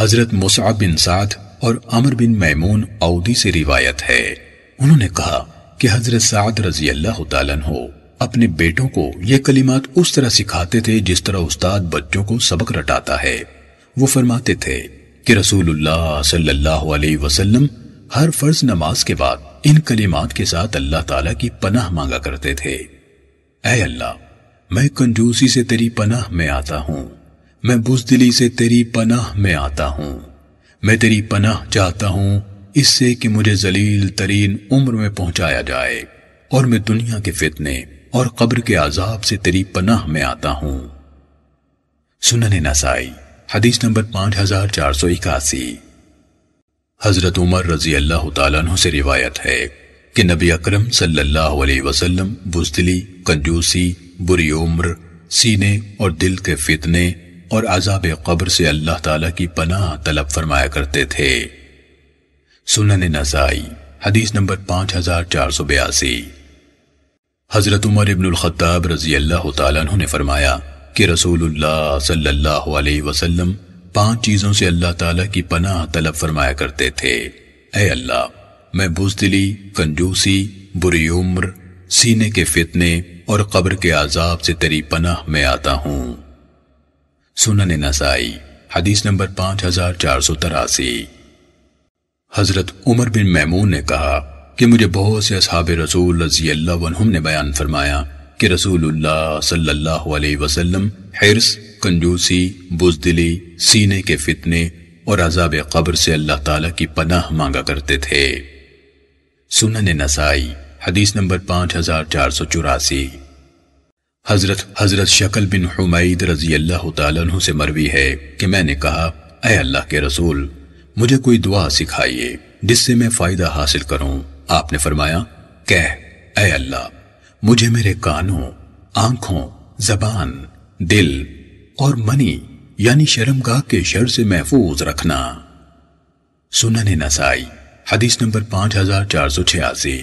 حضرت مصعب بن سعد اور عمر بن میمون عودی سے روایت ہے انہوں نے کہا کہ حضرت سعد رضی اللہ تعالیٰ اپنے بیٹوں کو یہ کلمات اس طرح سکھاتے تھے جس طرح استاد بچوں کو سبق رٹاتا ہے وہ فرماتے تھے کہ رسول اللہ صلی اللہ علیہ وسلم ہر فرض نماز کے بعد ان کلمات کے ساتھ اللہ تعالیٰ کی پناہ مانگا کرتے تھے اے اللہ میں کنجوسی سے تیری پناہ میں آتا ہوں میں بزدلی سے تیری پناہ میں آتا ہوں میں تیری پناہ چاہتا ہوں اس سے کہ مجھے ذلیل ترین عمر میں پہنچایا جائے اور میں دنیا کے فتنے اور قبر کے عذاب سے تیری پناہ میں آتا ہوں سنن نسائی حدیث نمبر پانچ ہزار چار سو اکاسی حضرت عمر رضی اللہ تعالیٰ عنہ سے روایت ہے کہ نبی اکرم صلی اللہ علیہ وسلم بزدلی کنجوسی بری عمر سینے اور دل کے فتنے اور عذاب قبر سے اللہ تعالیٰ کی پناہ طلب فرمایا کرتے تھے سنن حدیث نمبر پانچ ہزار چار سو بیاسی حضرت عمر الخطاب رضی اللہ تعالیٰ عنہ نے فرمایا کہ رسول اللہ صلی اللہ علیہ وسلم پانچ چیزوں سے اللہ تعالیٰ کی پناہ طلب فرمایا کرتے تھے اے اللہ میں بزدلی کنجوسی بری عمر سینے کے فتنے اور قبر کے عذاب سے تیری پناہ میں آتا ہوں سنن نسائی حدیث نمبر پانچ ہزار چار سو تراسی حضرت عمر بن میمون نے کہا کہ مجھے بہت سے اصحاب رسول رضی اللہ نے بیان فرمایا کہ رسول اللہ صلی اللہ علیہ وسلم حرص کنجوسی بزدلی سینے کے فتنے اور عذاب قبر سے اللہ تعالیٰ کی پناہ مانگا کرتے تھے سنن نسائی حدیث نمبر پانچ ہزار چار سو چوراسی حضرت حضرت شکل بن حمید رضی اللہ تعالیٰ عنہ سے مروی ہے کہ میں نے کہا اے اللہ کے رسول مجھے کوئی دعا سکھائیے جس سے میں فائدہ حاصل کروں آپ نے فرمایا کہ اے اللہ مجھے میرے کانوں آنکھوں زبان دل اور منی یعنی شرم گاہ کے شر سے محفوظ رکھنا سنن نسائی حدیث نمبر پانچ ہزار چار سو چھیاسی